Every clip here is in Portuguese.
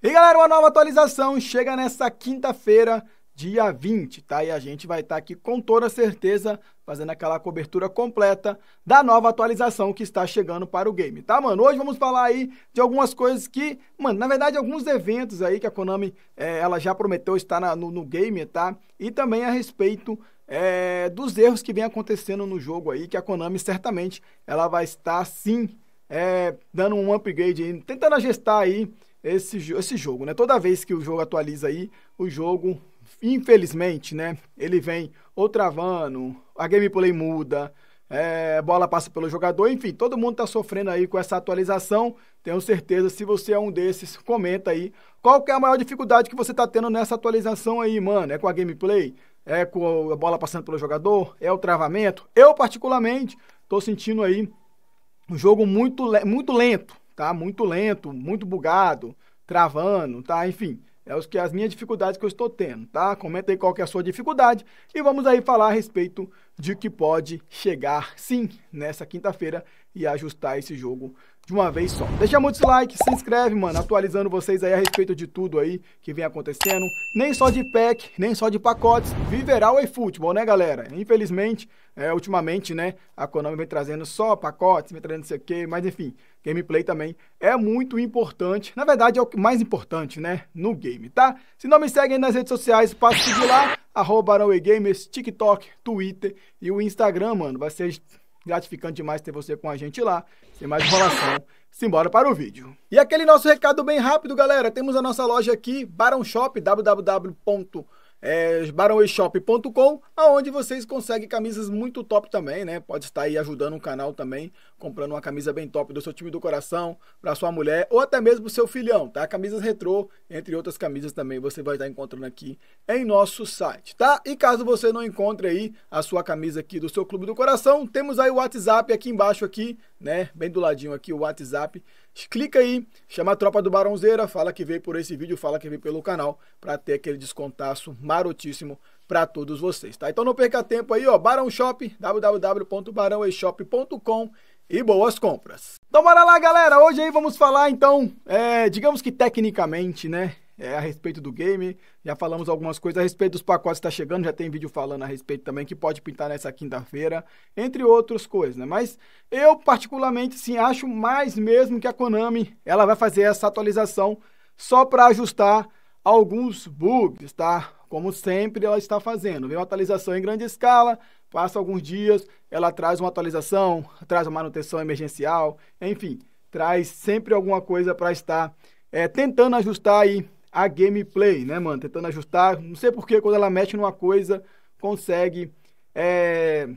E galera, uma nova atualização chega nessa quinta-feira, dia 20, tá? E a gente vai estar tá aqui com toda certeza fazendo aquela cobertura completa da nova atualização que está chegando para o game, tá, mano? Hoje vamos falar aí de algumas coisas que, mano, na verdade, alguns eventos aí que a Konami é, ela já prometeu estar na, no, no game, tá? E também a respeito é, dos erros que vem acontecendo no jogo aí, que a Konami certamente ela vai estar sim é, dando um upgrade, tentando ajustar aí esse, esse jogo, né? Toda vez que o jogo atualiza aí, o jogo, infelizmente, né? Ele vem ou travando, a gameplay muda, é, bola passa pelo jogador, enfim, todo mundo está sofrendo aí com essa atualização. Tenho certeza, se você é um desses, comenta aí qual que é a maior dificuldade que você está tendo nessa atualização aí, mano. É com a gameplay? É com a bola passando pelo jogador? É o travamento? Eu, particularmente, estou sentindo aí um jogo muito, muito lento tá? Muito lento, muito bugado, travando, tá? Enfim, é os que as minhas dificuldades que eu estou tendo, tá? Comenta aí qual que é a sua dificuldade e vamos aí falar a respeito de que pode chegar sim nessa quinta-feira e ajustar esse jogo de uma vez só. Deixa muito like, se inscreve, mano, atualizando vocês aí a respeito de tudo aí que vem acontecendo. Nem só de pack, nem só de pacotes, viverá o eFootball, né, galera? Infelizmente, é, ultimamente, né, a Konami vem trazendo só pacotes, vem trazendo não sei o quê, mas enfim, gameplay também é muito importante. Na verdade, é o mais importante, né, no game, tá? Se não me seguem nas redes sociais, passe por lá, arroba Gamers, TikTok, Twitter e o Instagram, mano, vai ser Gratificante demais ter você com a gente lá. Sem mais enrolação, simbora para o vídeo. E aquele nosso recado bem rápido, galera. Temos a nossa loja aqui, Barão Shop, www é, barãoeshop.com, aonde vocês conseguem camisas muito top também, né? Pode estar aí ajudando o canal também, comprando uma camisa bem top do seu time do coração, para sua mulher ou até mesmo seu filhão, tá? Camisas retrô, entre outras camisas também você vai estar encontrando aqui em nosso site, tá? E caso você não encontre aí a sua camisa aqui do seu clube do coração, temos aí o WhatsApp aqui embaixo aqui, né? Bem do ladinho aqui o WhatsApp clica aí, chama a tropa do Barãozeira, fala que veio por esse vídeo, fala que veio pelo canal, para ter aquele descontaço marotíssimo para todos vocês, tá? Então não perca tempo aí, ó, Barão Shop, www.barãoeshop.com e boas compras. Então bora lá, galera, hoje aí vamos falar então, é, digamos que tecnicamente, né, é, a respeito do game. Já falamos algumas coisas a respeito dos pacotes que está chegando, já tem vídeo falando a respeito também, que pode pintar nessa quinta-feira, entre outras coisas, né? Mas eu, particularmente, sim, acho mais mesmo que a Konami ela vai fazer essa atualização só para ajustar alguns bugs, tá? Como sempre ela está fazendo. Vem uma atualização em grande escala, passa alguns dias, ela traz uma atualização, traz uma manutenção emergencial, enfim, traz sempre alguma coisa para estar é, tentando ajustar aí a gameplay, né, mano? Tentando ajustar. Não sei porque quando ela mexe numa coisa, consegue é,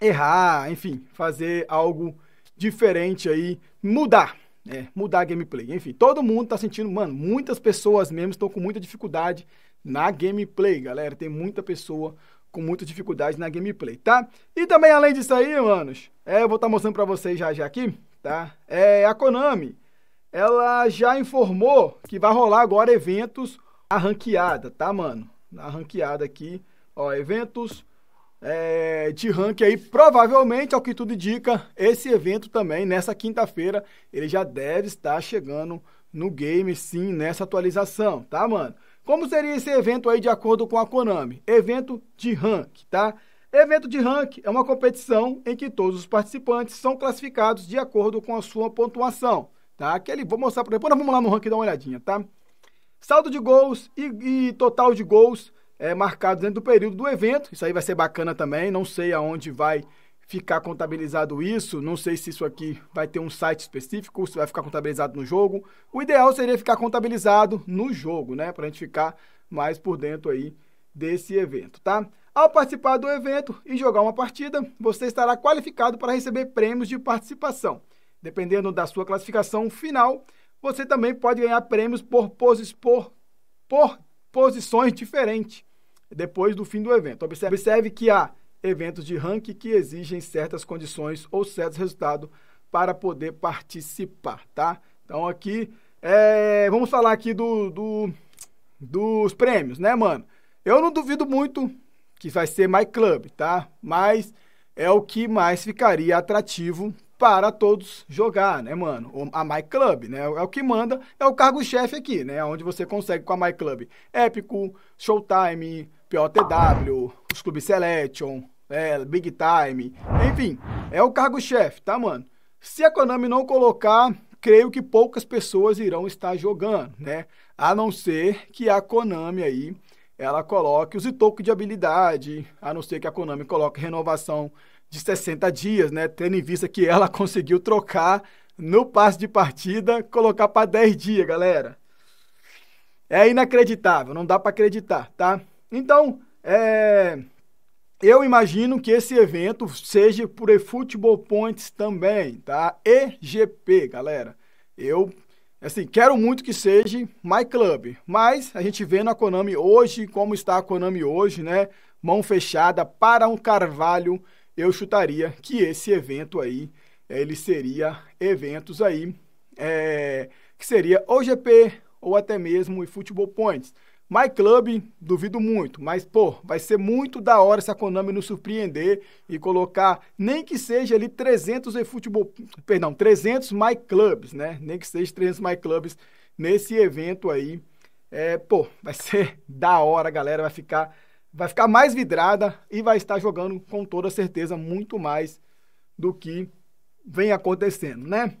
errar, enfim, fazer algo diferente aí, mudar, né? Mudar a gameplay. Enfim, todo mundo tá sentindo, mano, muitas pessoas mesmo estão com muita dificuldade na gameplay, galera. Tem muita pessoa com muita dificuldade na gameplay, tá? E também, além disso aí, manos, é, eu vou estar tá mostrando pra vocês já já aqui, tá? É a Konami ela já informou que vai rolar agora eventos a ranqueada, tá, mano? Na ranqueada aqui, ó, eventos é, de ranking aí, provavelmente, ao que tudo indica, esse evento também, nessa quinta-feira, ele já deve estar chegando no game, sim, nessa atualização, tá, mano? Como seria esse evento aí de acordo com a Konami? Evento de rank, tá? Evento de rank é uma competição em que todos os participantes são classificados de acordo com a sua pontuação. Tá? ele vou mostrar para depois, nós vamos lá no ranking dar uma olhadinha, tá? Saldo de gols e, e total de gols é, marcados dentro do período do evento. Isso aí vai ser bacana também. Não sei aonde vai ficar contabilizado isso. Não sei se isso aqui vai ter um site específico, se vai ficar contabilizado no jogo. O ideal seria ficar contabilizado no jogo, né? Para a gente ficar mais por dentro aí desse evento, tá? Ao participar do evento e jogar uma partida, você estará qualificado para receber prêmios de participação. Dependendo da sua classificação final, você também pode ganhar prêmios por, posis, por, por posições diferentes depois do fim do evento. Observe, observe que há eventos de ranking que exigem certas condições ou certos resultados para poder participar, tá? Então aqui, é, vamos falar aqui do, do, dos prêmios, né, mano? Eu não duvido muito que vai ser My Club, tá? Mas é o que mais ficaria atrativo para todos jogar, né, mano? A My Club, né? É o que manda, é o cargo-chefe aqui, né? Onde você consegue com a My Club Épico, Showtime, POTW, os Clube Selection, é, Big Time, enfim, é o cargo-chefe, tá, mano? Se a Konami não colocar, creio que poucas pessoas irão estar jogando, né? A não ser que a Konami aí, ela coloque os Itoku de habilidade, a não ser que a Konami coloque renovação de 60 dias, né? Tendo em vista que ela conseguiu trocar no passe de partida, colocar para 10 dias, galera. É inacreditável, não dá para acreditar, tá? Então, é... eu imagino que esse evento seja por eFootball Points também, tá? EGP, galera. Eu, assim, quero muito que seja My Club, mas a gente vê na Konami hoje, como está a Konami hoje, né? Mão fechada para um Carvalho eu chutaria que esse evento aí, ele seria eventos aí, é, que seria ou GP ou até mesmo e Football Points. My Club, duvido muito, mas pô, vai ser muito da hora se a Konami nos surpreender e colocar, nem que seja ali 300 e Football perdão, 300 My Clubs, né? Nem que seja 300 My Clubs nesse evento aí. É, pô, vai ser da hora, galera vai ficar vai ficar mais vidrada e vai estar jogando com toda certeza muito mais do que vem acontecendo, né?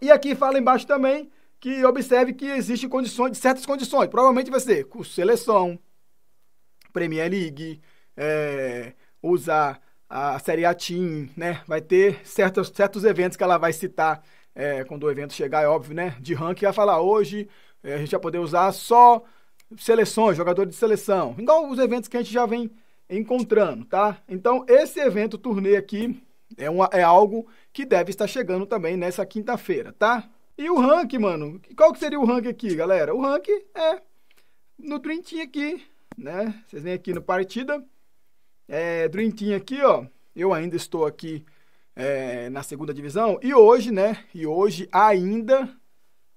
E aqui fala embaixo também que observe que existem condições, certas condições. Provavelmente vai ser com seleção, Premier League, é, usar a Série A Team, né? Vai ter certos, certos eventos que ela vai citar é, quando o evento chegar, é óbvio, né? De ranking, vai falar hoje é, a gente vai poder usar só seleções, jogadores de seleção, igual os eventos que a gente já vem encontrando, tá? Então, esse evento turnê aqui é, uma, é algo que deve estar chegando também nessa quinta-feira, tá? E o rank, mano, qual que seria o rank aqui, galera? O rank é no Dream Team aqui, né? Vocês vêm aqui no Partida, é, Dream Team aqui, ó, eu ainda estou aqui é, na segunda divisão, e hoje, né, e hoje ainda,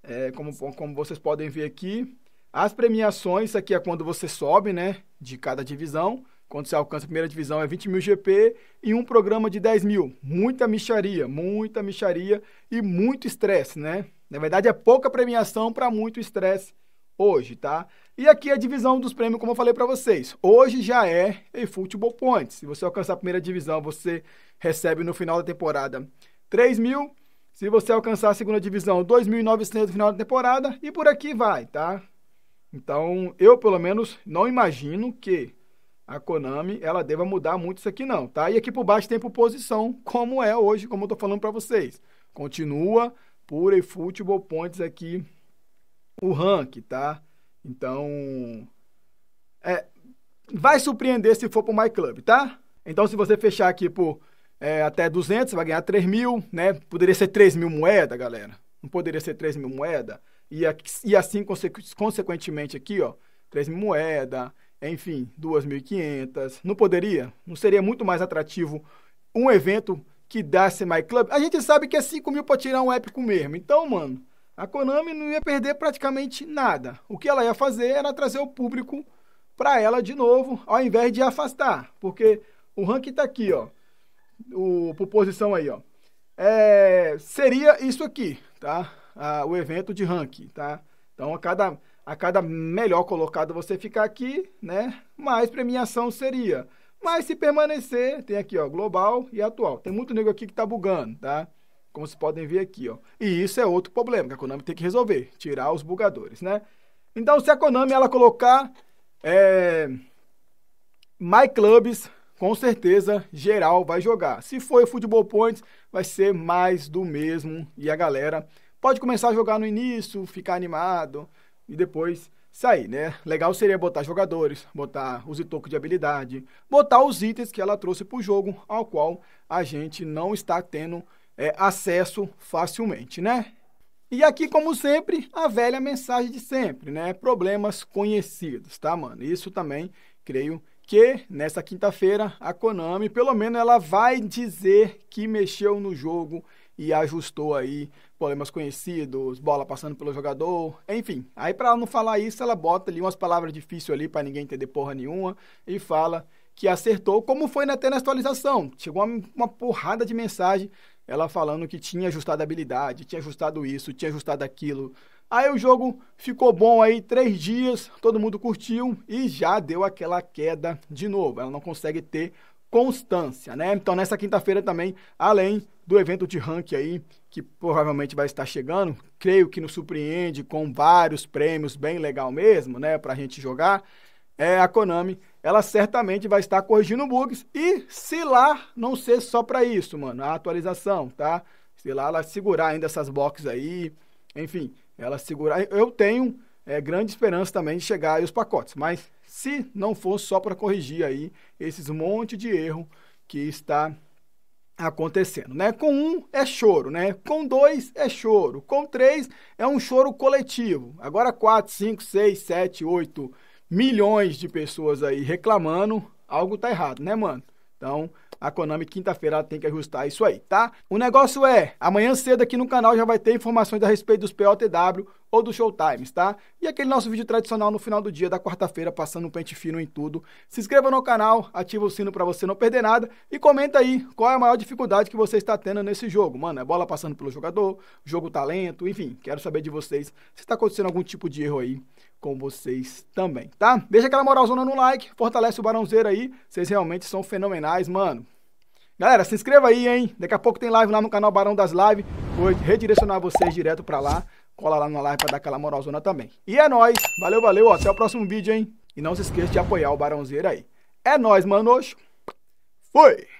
é, como, como vocês podem ver aqui, as premiações, isso aqui é quando você sobe, né? De cada divisão. Quando você alcança a primeira divisão é 20 mil GP e um programa de 10 mil. Muita micharia, muita micharia e muito estresse, né? Na verdade é pouca premiação para muito estresse hoje, tá? E aqui é a divisão dos prêmios, como eu falei para vocês. Hoje já é e Football Points. Se você alcançar a primeira divisão, você recebe no final da temporada 3 mil. Se você alcançar a segunda divisão, 2.900 no final da temporada. E por aqui vai, tá? Então, eu pelo menos não imagino que a Konami ela deva mudar muito isso aqui não, tá? E aqui por baixo tem proposição, como é hoje, como eu tô falando para vocês. Continua pura e futebol points aqui o rank, tá? Então, é, vai surpreender se for pro My Club, tá? Então, se você fechar aqui por é, até 200, você vai ganhar 3 mil, né? Poderia ser 3 mil moeda, galera. Não poderia ser 3 mil moeda. E, e assim, consequentemente, aqui, ó, 3 mil moeda, enfim, 2.500. Não poderia? Não seria muito mais atrativo um evento que desse My Club? A gente sabe que é 5 mil para tirar um épico mesmo. Então, mano, a Konami não ia perder praticamente nada. O que ela ia fazer era trazer o público para ela de novo, ao invés de afastar. Porque o ranking tá aqui, ó. O, por posição aí, ó. É, seria isso aqui, tá? o evento de ranking, tá? Então, a cada, a cada melhor colocado você ficar aqui, né? Mais premiação seria. Mas se permanecer, tem aqui, ó, global e atual. Tem muito nego aqui que tá bugando, tá? Como vocês podem ver aqui, ó. E isso é outro problema que a Konami tem que resolver, tirar os bugadores, né? Então, se a Konami ela colocar é, My Clubs, com certeza geral vai jogar. Se for Futebol Points, vai ser mais do mesmo e a galera pode começar a jogar no início, ficar animado e depois sair, né? Legal seria botar jogadores, botar os itocos de habilidade, botar os itens que ela trouxe para o jogo, ao qual a gente não está tendo é, acesso facilmente, né? E aqui, como sempre, a velha mensagem de sempre, né? Problemas conhecidos, tá, mano? Isso também, creio que nessa quinta-feira a Konami, pelo menos, ela vai dizer que mexeu no jogo e ajustou aí problemas conhecidos, bola passando pelo jogador, enfim. Aí para não falar isso, ela bota ali umas palavras difíceis ali para ninguém entender porra nenhuma e fala que acertou, como foi até na atualização. Chegou uma, uma porrada de mensagem ela falando que tinha ajustado a habilidade, tinha ajustado isso, tinha ajustado aquilo. Aí o jogo ficou bom aí três dias, todo mundo curtiu e já deu aquela queda de novo. Ela não consegue ter constância, né? Então nessa quinta-feira também, além do evento de ranking aí, que provavelmente vai estar chegando. Creio que nos surpreende com vários prêmios, bem legal mesmo, né, para a gente jogar. É, a Konami, ela certamente vai estar corrigindo bugs e se lá não ser só para isso, mano, a atualização, tá? Se lá ela segurar ainda essas boxes aí, enfim, ela segurar. Eu tenho é, grande esperança também de chegar aí os pacotes, mas se não for só para corrigir aí esses monte de erro que está acontecendo, né? Com um é choro, né? Com dois é choro, com três é um choro coletivo. Agora quatro, cinco, seis, sete, oito milhões de pessoas aí reclamando, algo tá errado, né, mano? Então a Konami, quinta-feira, tem que ajustar isso aí, tá? O negócio é, amanhã cedo aqui no canal já vai ter informações a respeito dos POTW ou do Showtimes, tá? E aquele nosso vídeo tradicional no final do dia da quarta-feira, passando um pente fino em tudo. Se inscreva no canal, ativa o sino para você não perder nada e comenta aí qual é a maior dificuldade que você está tendo nesse jogo. Mano, é bola passando pelo jogador, jogo talento, enfim, quero saber de vocês se está acontecendo algum tipo de erro aí com vocês também, tá? Deixa aquela moralzona no like, fortalece o Barãozeiro aí, vocês realmente são fenomenais, mano. Galera, se inscreva aí, hein? Daqui a pouco tem live lá no canal Barão das Lives, vou redirecionar vocês direto pra lá, cola lá na live pra dar aquela moralzona também. E é nóis, valeu, valeu, ó, até o próximo vídeo, hein? E não se esqueça de apoiar o Barãozeiro aí. É nóis, manoxo, fui!